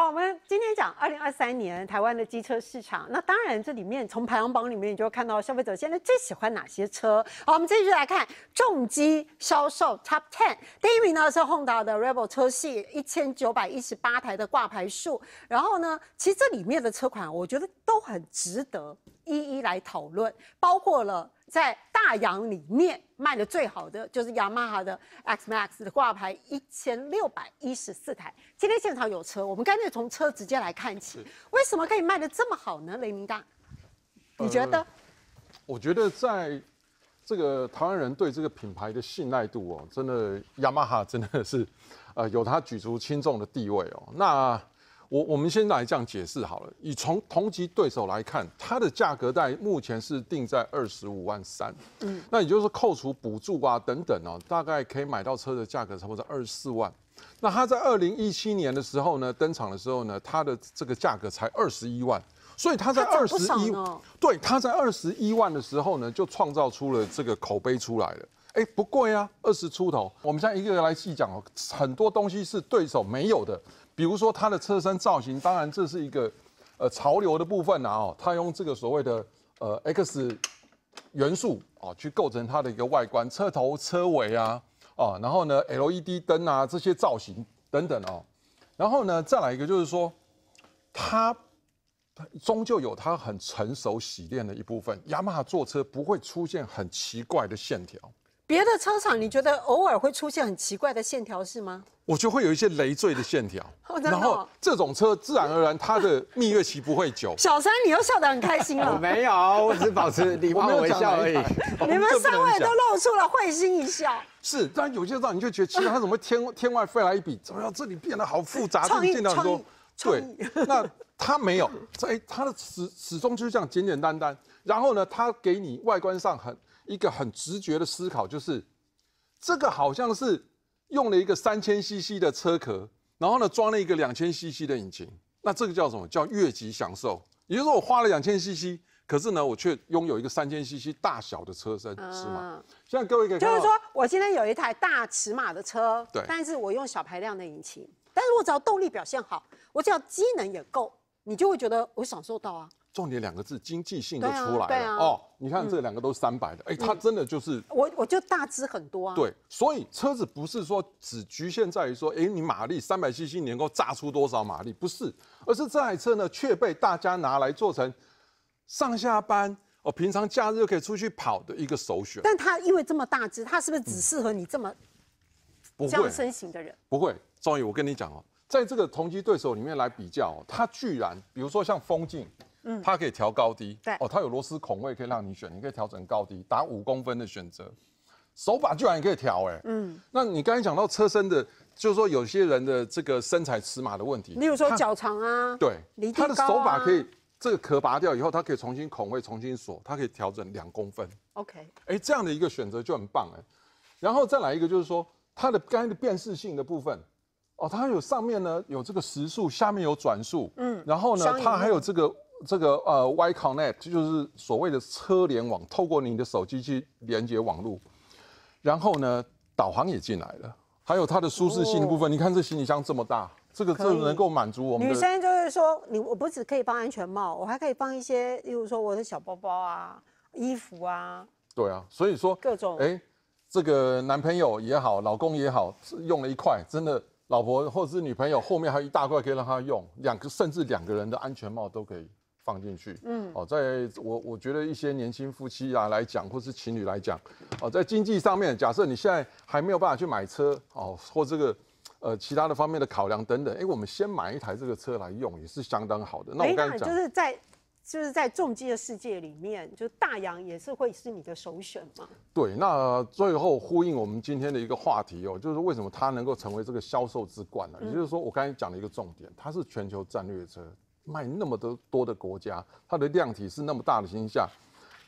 好，我们今天讲二零二三年台湾的机车市场。那当然，这里面从排行榜里面，你就看到消费者现在最喜欢哪些车。好，我们继续来看重机销售 Top Ten，第一名呢是 Honda 的 Rebel 车系，一千九百一十八台的挂牌数。然后呢，其实这里面的车款，我觉得都很值得一一来讨论，包括了。在大洋里面卖的最好的就是雅马哈的 X Max 的挂牌一千六百一十四台。今天现场有车，我们干脆从车直接来看起，为什么可以卖的这么好呢？雷明大，你觉得？我觉得在这个台湾人对这个品牌的信赖度哦，真的雅马哈真的是，呃，有它举足轻重的地位哦。那我我们先来这样解释好了，以从同级对手来看，它的价格带目前是定在二十五万三，嗯，那也就是说扣除补助啊等等哦，大概可以买到车的价格差不多在二十四万。那它在二零一七年的时候呢，登场的时候呢，它的这个价格才二十一万，所以它在二十一，对，它在二十一万的时候呢，就创造出了这个口碑出来了，哎，不贵啊，二十出头。我们现在一个个来细讲哦，很多东西是对手没有的。比如说它的车身造型，当然这是一个呃潮流的部分呐哦，它用这个所谓的呃 X 元素啊去构成它的一个外观，车头车尾啊啊，然后呢 LED 灯啊这些造型等等哦，然后呢再来一个就是说它终究有它很成熟洗练的一部分，雅马哈坐车不会出现很奇怪的线条。别的车厂，你觉得偶尔会出现很奇怪的线条是吗？我觉得会有一些累赘的线条，然后这种车自然而然它的蜜月期不会久。小三，你又笑得很开心了。我没有，我只保持礼貌微笑而已。你们三位都露出了会心一笑。是，但有些时候你就觉得，其实它怎么天 天外飞来一笔？怎么这里变得好复杂？见到多。对，那他没有，在他的始始终就是这样简简单单。然后呢，他给你外观上很。一个很直觉的思考就是，这个好像是用了一个三千 CC 的车壳，然后呢装了一个两千 CC 的引擎，那这个叫什么叫越级享受？也就是说我花了两千 CC，可是呢我却拥有一个三千 CC 大小的车身，是吗？像各位一个，就是说我今天有一台大尺码的车，对，但是我用小排量的引擎，但是我只要动力表现好，我只要机能也够，你就会觉得我享受到啊。重点两个字，经济性就出来了哦。你看这两个都是三百的，哎，它真的就是我，我就大只很多啊。对，所以车子不是说只局限在于说，哎，你马力三百七七，你能够炸出多少马力？不是，而是这台车呢却被大家拿来做成上下班哦，平常假日可以出去跑的一个首选。但它因为这么大只，它是不是只适合你这么这样身形的人？不会，终于我跟你讲哦，在这个同级对手里面来比较，它居然，比如说像风镜，嗯，它可以调高低，对哦，它有螺丝孔位可以让你选，你可以调整高低，打五公分的选择，手把居然也可以调哎，嗯，那你刚才讲到车身的，就是说有些人的这个身材尺码的问题，例如说脚长啊，对，它的手把可以这个壳拔掉以后，它可以重新孔位重新锁，它可以调整两公分，OK，哎，这样的一个选择就很棒哎，然后再来一个就是说它的刚才的辨识性的部分，哦，它有上面呢有这个时速，下面有转速，嗯，然后呢它还有这个。这个呃 Y c o n n e c t 就是所谓的车联网，透过你的手机去连接网络，然后呢，导航也进来了，还有它的舒适性的部分。你看这行李箱这么大，这个这能够满足我们。女生就是说，你我不只可以放安全帽，我还可以放一些，例如说我的小包包啊、衣服啊。对啊，所以说各种哎，这个男朋友也好，老公也好，用了一块，真的，老婆或者是女朋友后面还一大块可以让他用，两个甚至两个人的安全帽都可以。放进去，嗯，哦，在我我觉得一些年轻夫妻啊来讲，或是情侣来讲，哦，在经济上面，假设你现在还没有办法去买车，哦，或这个呃其他的方面的考量等等，哎，我们先买一台这个车来用也是相当好的。那我刚才讲就是在就是在重机的世界里面，就大洋也是会是你的首选嘛？对，那最后呼应我们今天的一个话题哦，就是为什么它能够成为这个销售之冠呢？也就是说我刚才讲的一个重点，它是全球战略车。卖那么多多的国家，它的量体是那么大的情况下，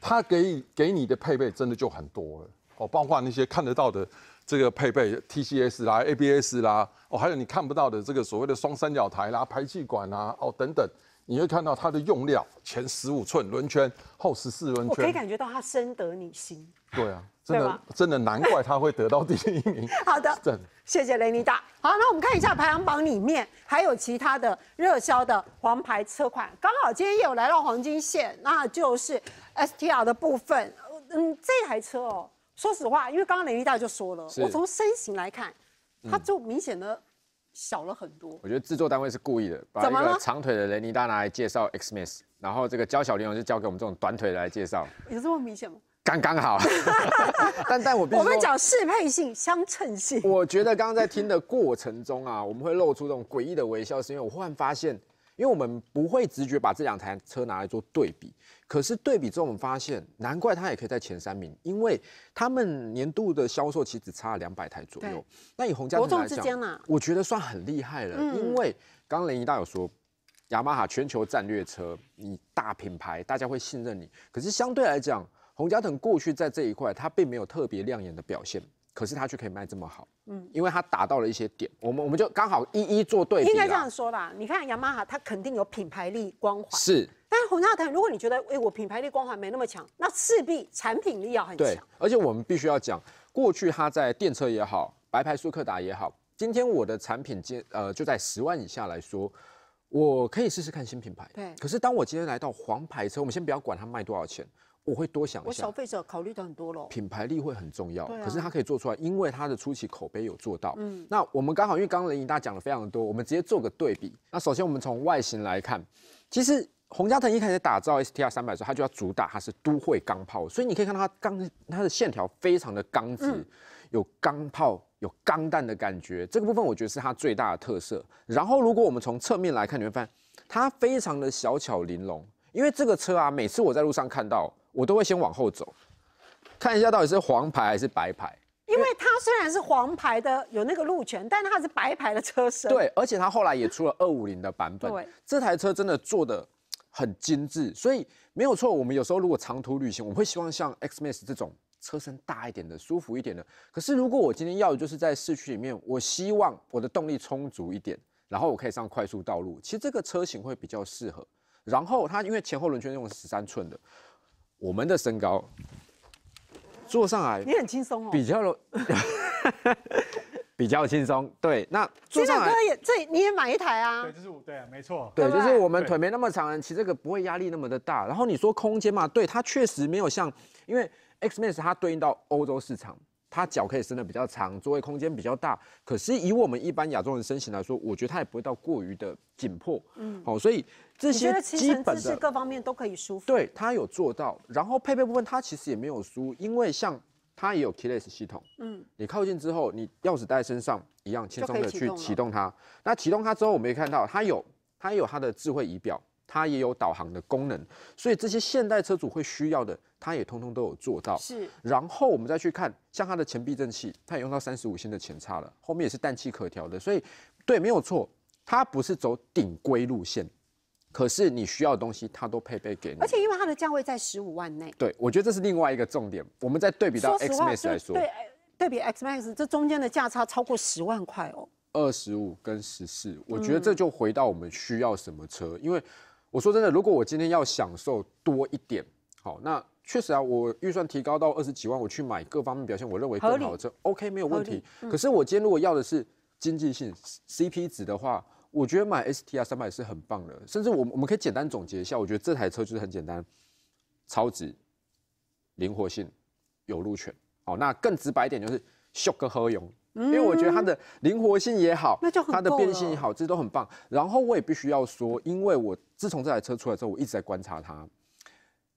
它给给你的配备真的就很多了哦，包括那些看得到的这个配备 TCS 啦、ABS 啦，哦，还有你看不到的这个所谓的双三角台啦、排气管啊，哦，等等。你会看到它的用料，前十五寸轮圈，后十四轮圈。我可以感觉到它深得你心。对啊，真的，真的难怪它会得到第一名。好的，谢谢雷尼达。好，那我们看一下排行榜里面还有其他的热销的黄牌车款。刚好今天也有来到黄金线，那就是 S T R 的部分。嗯，这台车哦，说实话，因为刚刚雷尼达就说了，我从身形来看，它就明显的。小了很多。我觉得制作单位是故意的，把一个长腿的雷尼达拿来介绍 Xmas，然后这个娇小玲珑就交给我们这种短腿来介绍，有这么明显吗？刚刚好。但但我我们讲适配性、相称性。我觉得刚刚在听的过程中啊，我们会露出这种诡异的微笑，是因为我忽然发现。因为我们不会直觉把这两台车拿来做对比，可是对比之后，我们发现难怪它也可以在前三名，因为他们年度的销售其实只差了两百台左右。那以红家腾，国众我觉得算很厉害了。因为刚刚林怡大有说，雅马哈全球战略车，你大品牌大家会信任你，可是相对来讲，红嘉腾过去在这一块它并没有特别亮眼的表现。可是它却可以卖这么好，嗯，因为它达到了一些点，我们我们就刚好一一做对比。应该这样说吧，你看雅马哈，它肯定有品牌力光环，是。但是红塔台，如果你觉得，哎，我品牌力光环没那么强，那势必产品力要很强。而且我们必须要讲，过去它在电车也好，白牌舒克达也好，今天我的产品，今呃就在十万以下来说，我可以试试看新品牌。对。可是当我今天来到黄牌车，我们先不要管它卖多少钱。我会多想，我消费者考虑的很多了。品牌力会很重要，可是它可以做出来，因为它的初期口碑有做到。嗯。那我们刚好，因为刚刚林大讲了非常多，我们直接做个对比。那首先我们从外形来看，其实洪家腾一开始打造 S T R 三百的时候，它就要主打它是都会钢炮，所以你可以看到它钢它的线条非常的钢直，有钢炮有钢弹的感觉，这个部分我觉得是它最大的特色。然后如果我们从侧面来看，你会发现它非常的小巧玲珑，因为这个车啊，每次我在路上看到。我都会先往后走，看一下到底是黄牌还是白牌。因为它虽然是黄牌的，有那个路权，但它是白牌的车身。对，而且它后来也出了二五零的版本。对，这台车真的做的很精致，所以没有错。我们有时候如果长途旅行，我会希望像 X Max 这种车身大一点的、舒服一点的。可是如果我今天要的就是在市区里面，我希望我的动力充足一点，然后我可以上快速道路。其实这个车型会比较适合。然后它因为前后轮圈用十三寸的。我们的身高坐上来，你很轻松哦，比较容，比较轻松。对，那坐上来也，这你也买一台啊？对，就是对，没错，对，就是我们腿没那么长，骑这个不会压力那么的大。然后你说空间嘛，对，它确实没有像，因为 X Max 它对应到欧洲市场。它脚可以伸得比较长，座位空间比较大。可是以我们一般亚洲人身形来说，我觉得它也不会到过于的紧迫。嗯，好，所以这些基本的各方面都可以舒服。对，它有做到。然后配备部分，它其实也没有输，因为像它也有 Keyless 系统。嗯，你靠近之后，你钥匙带身上一样轻松的去启动它。那启动它之后，我们也看到它有，它有它的智慧仪表。它也有导航的功能，所以这些现代车主会需要的，它也通通都有做到。是，然后我们再去看，像它的前避震器，它也用到三十五星的前叉了，后面也是氮气可调的，所以，对，没有错，它不是走顶规路线，可是你需要的东西它都配备给你。而且因为它的价位在十五万内，对我觉得这是另外一个重点。我们再对比到 X Max 来说，对，对比 X Max 这中间的价差超过十万块哦，二十五跟十四，我觉得这就回到我们需要什么车，因为。我说真的，如果我今天要享受多一点，好，那确实啊，我预算提高到二十几万，我去买各方面表现我认为更好的车，OK，没有问题。可是我今天如果要的是经济性 CP 值的话，我觉得买 S T R 三百是很棒的，甚至我们我们可以简单总结一下，我觉得这台车就是很简单，超值，灵活性，有路权。好，那更直白一点就是。秀个何勇，因为我觉得它的灵活性也好，它的变性也好，这些都很棒。然后我也必须要说，因为我自从这台车出来之后，我一直在观察它。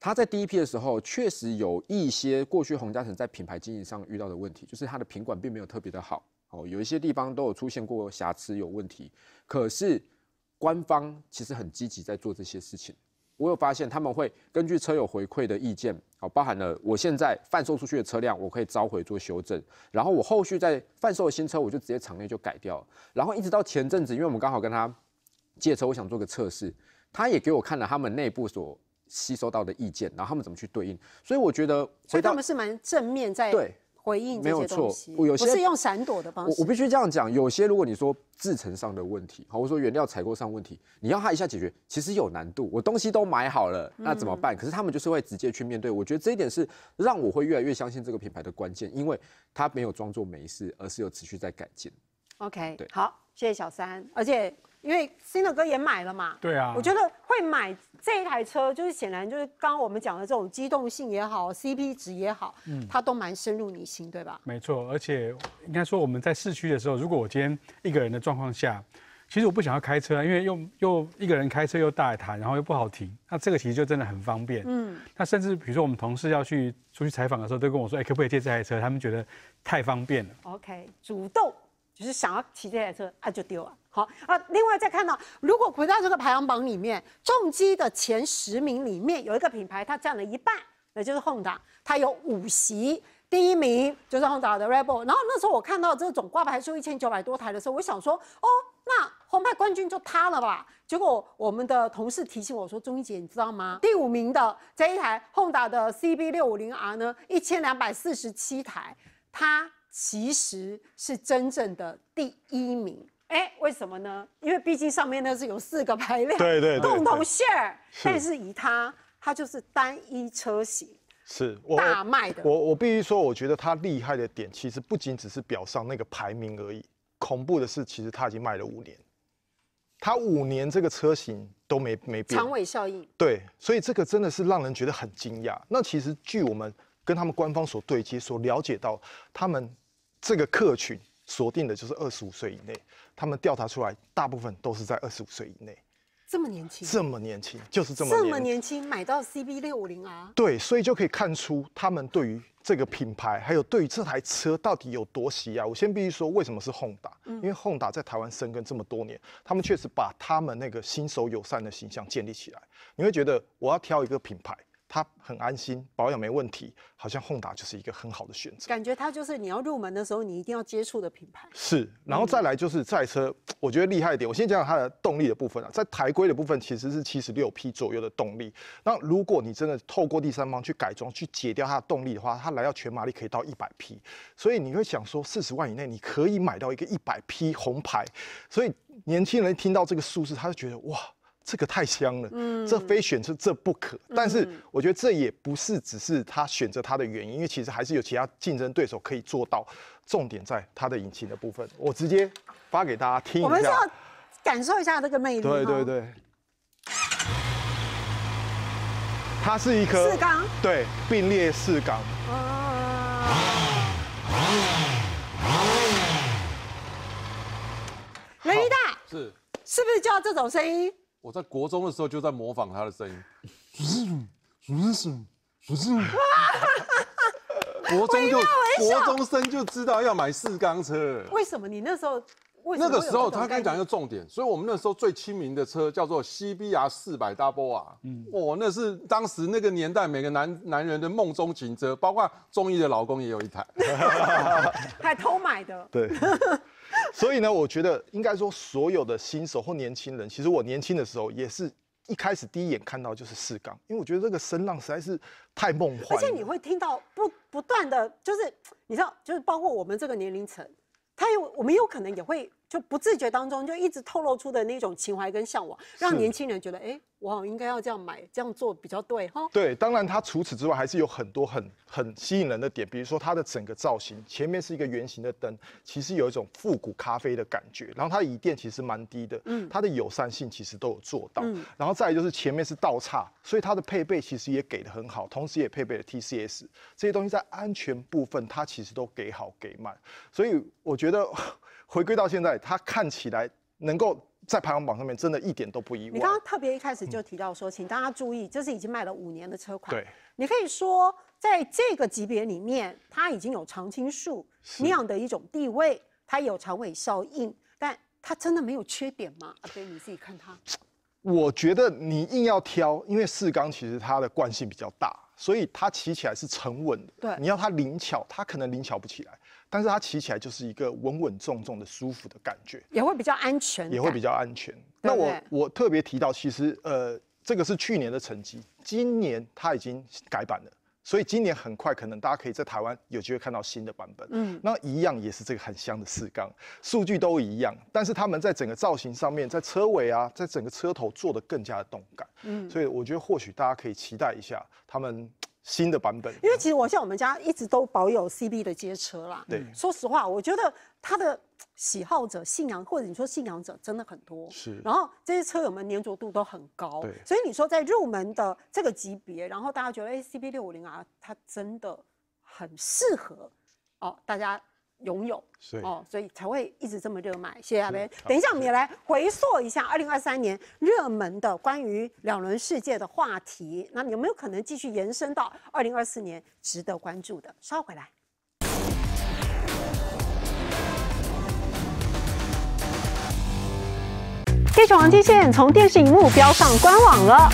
它在第一批的时候，确实有一些过去洪嘉诚在品牌经营上遇到的问题，就是它的品管并没有特别的好，哦，有一些地方都有出现过瑕疵、有问题。可是官方其实很积极在做这些事情。我有发现他们会根据车友回馈的意见，哦，包含了我现在贩售出去的车辆，我可以召回做修正，然后我后续在贩售新车，我就直接厂内就改掉，然后一直到前阵子，因为我们刚好跟他借车，我想做个测试，他也给我看了他们内部所吸收到的意见，然后他们怎么去对应，所以我觉得，所以他们是蛮正面在对。回没有错，我有些是用闪躲的方式。我我必须这样讲，有些如果你说制成上的问题，好，我说原料采购上问题，你要他一下解决，其实有难度。我东西都买好了，那怎么办？可是他们就是会直接去面对。我觉得这一点是让我会越来越相信这个品牌的关键，因为它没有装作没事，而是有持续在改进。OK，对，好，谢谢小三，而且。因为新的哥也买了嘛，对啊，我觉得会买这一台车，就是显然就是刚刚我们讲的这种机动性也好，CP 值也好，嗯，它都蛮深入你心，对吧？没错，而且应该说我们在市区的时候，如果我今天一个人的状况下，其实我不想要开车，因为又又一个人开车又大一台，然后又不好停，那这个其实就真的很方便，嗯。那甚至比如说我们同事要去出去采访的时候，都跟我说，哎，可不可以借这台车？他们觉得太方便了。OK，主动。就是想要骑这台车，它就丢了。好啊，另外再看到，如果回到这个排行榜里面，重机的前十名里面有一个品牌，它占了一半，那就是 Honda，它有五席。第一名就是 Honda 的 Rebel。然后那时候我看到这种挂牌数一千九百多台的时候，我想说，哦，那红牌冠军就塌了吧？结果我们的同事提醒我说：“钟怡姐，你知道吗？第五名的这一台 Honda 的 CB 六五零 R 呢，一千两百四十七台，它。”其实是真正的第一名，哎，为什么呢？因为毕竟上面呢是有四个排量，对对，共同 share，但是以它，它就是单一车型，是我大卖的。我我必须说，我觉得它厉害的点，其实不仅只是表上那个排名而已。恐怖的是，其实它已经卖了五年，它五年这个车型都没没变，长尾效应。对，所以这个真的是让人觉得很惊讶。那其实据我们跟他们官方所对接、所了解到，他们。这个客群锁定的就是二十五岁以内，他们调查出来，大部分都是在二十五岁以内，这么年轻，这么年轻，就是这么这么年轻，买到 CB 六五零啊？对，所以就可以看出他们对于这个品牌，还有对于这台车到底有多喜爱。我先必须说，为什么是 Honda？因为 Honda 在台湾生根这么多年，他们确实把他们那个新手友善的形象建立起来。你会觉得我要挑一个品牌。它很安心，保养没问题，好像宏达就是一个很好的选择。感觉它就是你要入门的时候，你一定要接触的品牌。是，然后再来就是这台车，我觉得厉害一点。我先讲讲它的动力的部分啊，在台规的部分其实是七十六匹左右的动力。那如果你真的透过第三方去改装，去解掉它的动力的话，它来到全马力可以到一百匹。所以你会想说，四十万以内你可以买到一个一百匹红牌。所以年轻人听到这个数字，他就觉得哇。这个太香了，这非选出这不可。但是我觉得这也不是只是他选择他的原因，因为其实还是有其他竞争对手可以做到。重点在他的引擎的部分，我直接发给大家听一下，感受一下这个魅力。对对对，它是一颗四缸，对，并列四缸。哦，雷大是是不是叫这种声音？我在国中的时候就在模仿他的声音，国中就国中生就知道要买四缸车，为什么你那时候？那个时候他跟你讲一个重点，所以我们那时候最亲民的车叫做 CBR 四百 Double 啊，嗯，哦，那是当时那个年代每个男男人的梦中情车，包括中艺的老公也有一台，还偷买的，对。所以呢，我觉得应该说，所有的新手或年轻人，其实我年轻的时候也是一开始第一眼看到就是四缸，因为我觉得这个声浪实在是太梦幻，而且你会听到不不断的，就是你知道，就是包括我们这个年龄层，他有我们有可能也会就不自觉当中就一直透露出的那种情怀跟向往，让年轻人觉得哎。哇，应该要这样买，这样做比较对哈。对，当然它除此之外还是有很多很很吸引人的点，比如说它的整个造型，前面是一个圆形的灯，其实有一种复古咖啡的感觉。然后它椅垫其实蛮低的，它的友善性其实都有做到。然后再就是前面是倒叉，所以它的配备其实也给的很好，同时也配备了 TCS 这些东西在安全部分它其实都给好给满，所以我觉得 回归到现在，它看起来能够。在排行榜上面，真的一点都不意外。你刚刚特别一开始就提到说，请大家注意，就是已经卖了五年的车款。对，你可以说，在这个级别里面，它已经有常青树那样的一种地位，它有长尾效应，但它真的没有缺点吗？啊，以你自己看它。我觉得你硬要挑，因为四缸其实它的惯性比较大，所以它骑起来是沉稳的。对，你要它灵巧，它可能灵巧不起来。但是它骑起来就是一个稳稳重重的舒服的感觉，也会比较安全，也会比较安全。那我我特别提到，其实呃，这个是去年的成绩，今年它已经改版了，所以今年很快可能大家可以在台湾有机会看到新的版本。嗯，那一样也是这个很香的四缸，数据都一样，但是他们在整个造型上面，在车尾啊，在整个车头做的更加的动感。嗯，所以我觉得或许大家可以期待一下他们。新的版本，因为其实我像我们家一直都保有 CB 的街车啦。对，说实话，我觉得它的喜好者、信仰或者你说信仰者真的很多。是，然后这些车友们粘着度都很高。对，所以你说在入门的这个级别，然后大家觉得哎，CB 六五零 R 它真的很适合，哦，大家。拥有哦，所以才会一直这么热卖。谢谢阿边，等一下我们也来回溯一下二零二三年热门的关于两轮世界的话题。那有没有可能继续延伸到二零二四年值得关注的？稍回来。地球王金线从电视荧幕标上官网了。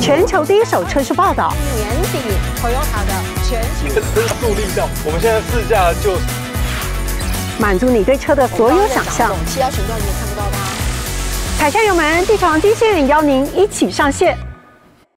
全球第一手车市报道，年底 Toyota 的全球真速力效。我们现在试驾就满足你对车的所有想象。其他旋转你也看不到它，踩下油门，这机器人邀您一起上线。